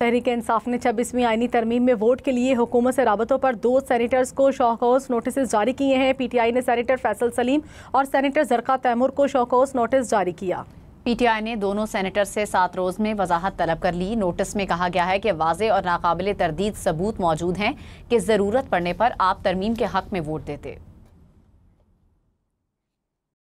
तहरीक इंसाफ ने छब्बीसवीं आइनी तरमीम में वोट के लिए हुकूमत से रबतों पर दो सैनिटर्स को शोकोस नोटिस जारी किए हैं पीटीआई ने सैनिटर फैसल सलीम और सैनिटर जरका तैमूर को शोकोस नोटिस जारी किया पीटीआई ने दोनों सेनेटर से सात रोज में वजाहत तलब कर ली नोटिस में कहा गया है कि वाजे और नाकबिल तरदीद सबूत मौजूद हैं कि ज़रूरत पड़ने पर आप तरमीम के हक में वोट देते